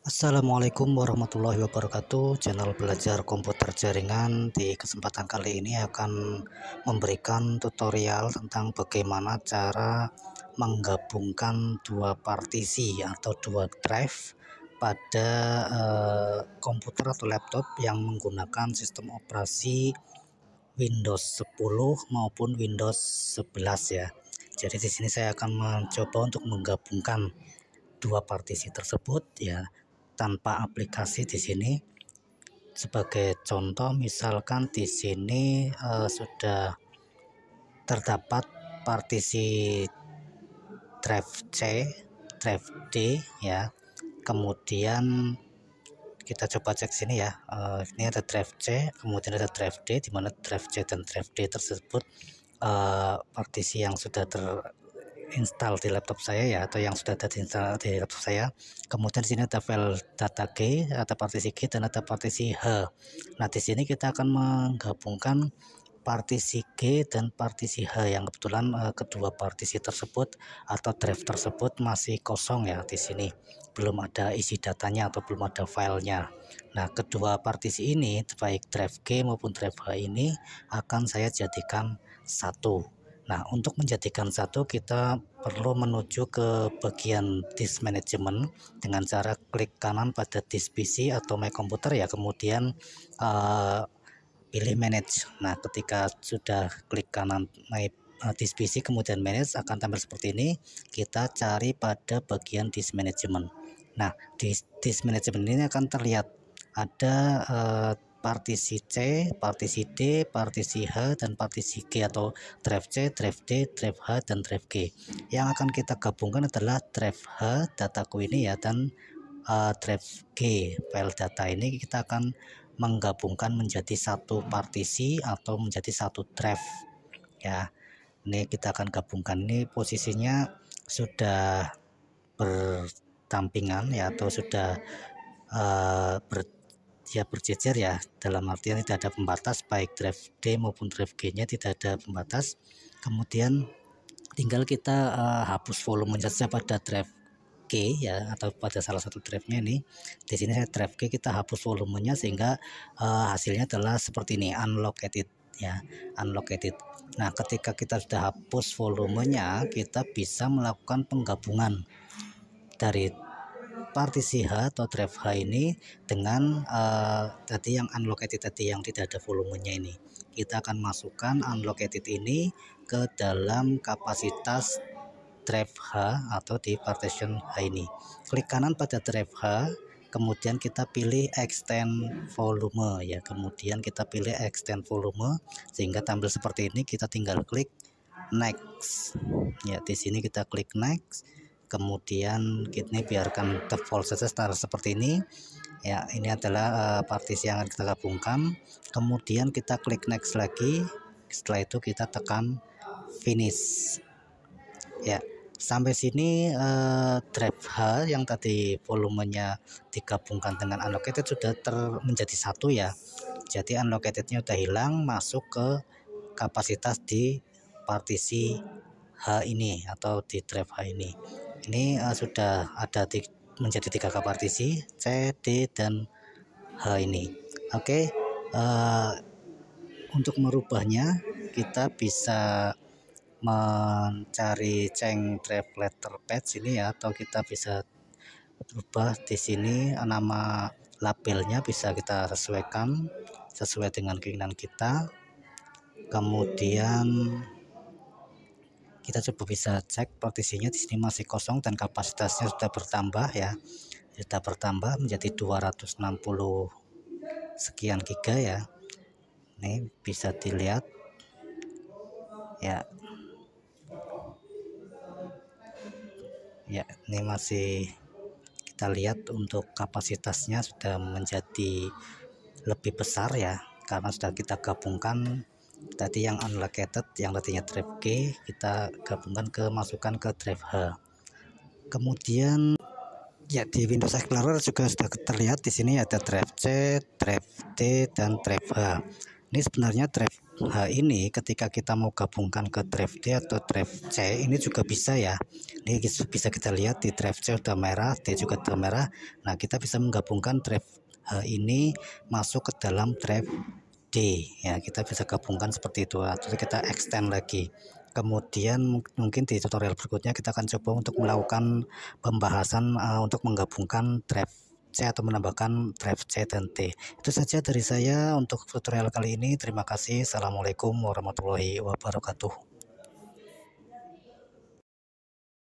Assalamualaikum warahmatullahi wabarakatuh channel belajar komputer jaringan di kesempatan kali ini akan memberikan tutorial tentang bagaimana cara menggabungkan dua partisi atau dua drive pada uh, komputer atau laptop yang menggunakan sistem operasi Windows 10 maupun Windows 11 ya jadi di sini saya akan mencoba untuk menggabungkan dua partisi tersebut ya tanpa aplikasi di sini. Sebagai contoh, misalkan di sini uh, sudah terdapat partisi drive C, drive D, ya. Kemudian kita coba cek sini ya. Uh, ini ada drive C, kemudian ada drive D, di mana drive C dan drive D tersebut uh, partisi yang sudah ter install di laptop saya ya atau yang sudah ada di laptop saya. Kemudian di sini ada file data G, ada partisi G dan ada partisi H. Nah, di sini kita akan menggabungkan partisi G dan partisi H yang kebetulan eh, kedua partisi tersebut atau drive tersebut masih kosong ya di sini belum ada isi datanya atau belum ada filenya nah kedua partisi ini baik drive G maupun drive H ini akan saya jadikan satu Nah, untuk menjadikan satu kita perlu menuju ke bagian disk management dengan cara klik kanan pada disk PC atau my computer ya, kemudian uh, pilih manage. Nah, ketika sudah klik kanan my eh, disk PC kemudian manage akan tampil seperti ini. Kita cari pada bagian disk management. Nah, di disk management ini akan terlihat ada uh, partisi C, partisi D, partisi H, dan partisi G atau drive C, drive D, drive H, dan drive G. Yang akan kita gabungkan adalah drive H dataku ini ya dan uh, eh, drive G file data ini kita akan menggabungkan menjadi satu partisi atau menjadi satu drive ya. Ini kita akan gabungkan ini posisinya sudah bertampingan ya atau sudah uh, ber dia berjejer ya dalam artian tidak ada pembatas baik drive D maupun drive G nya tidak ada pembatas kemudian tinggal kita uh, hapus volume saja pada drive G ya atau pada salah satu drive nya ini di sini saya drive G kita hapus volumenya sehingga uh, hasilnya adalah seperti ini unlocated ya unlocated nah ketika kita sudah hapus volumenya kita bisa melakukan penggabungan dari partisi H atau drive H ini dengan uh, tadi yang unlocated tadi yang tidak ada volumenya ini. Kita akan masukkan unlocated ini ke dalam kapasitas drive H atau di partition H ini. Klik kanan pada drive H, kemudian kita pilih extend volume ya. Kemudian kita pilih extend volume sehingga tampil seperti ini. Kita tinggal klik next. Ya, di sini kita klik next kemudian kidney biarkan default saja setara seperti ini ya ini adalah uh, eh, partisi yang kita gabungkan kemudian kita klik next lagi setelah itu kita tekan finish ya sampai sini uh, eh, drive H yang tadi volumenya digabungkan dengan unlocated sudah ter menjadi satu ya jadi unlocatednya sudah hilang masuk ke kapasitas di partisi H ini atau di drive H ini ini uh, sudah ada menjadi tiga kapartisi C, D, dan H ini oke okay, uh, eh, untuk merubahnya kita bisa mencari ceng letter patch ini ya atau kita bisa berubah di sini nama labelnya bisa kita sesuaikan sesuai dengan keinginan kita kemudian kita coba bisa cek partisinya di sini masih kosong dan kapasitasnya sudah bertambah ya sudah bertambah menjadi 260 sekian giga ya ini bisa dilihat ya ya ini masih kita lihat untuk kapasitasnya sudah menjadi lebih besar ya karena sudah kita gabungkan tadi yang unlocated yang artinya trap G kita gabungkan ke masukkan ke trap H kemudian ya di Windows Explorer juga sudah terlihat di sini ada trap C trap D dan trap H ini sebenarnya trap H ini ketika kita mau gabungkan ke trap D atau trap C ini juga bisa ya ini bisa kita lihat di trap C sudah merah D juga sudah merah nah kita bisa menggabungkan trap H ini masuk ke dalam trap D ya kita bisa gabungkan seperti itu atau kita extend lagi kemudian mungkin di tutorial berikutnya kita akan coba untuk melakukan pembahasan uh, untuk menggabungkan drive C atau menambahkan drive C dan T itu saja dari saya untuk tutorial kali ini terima kasih Assalamualaikum warahmatullahi wabarakatuh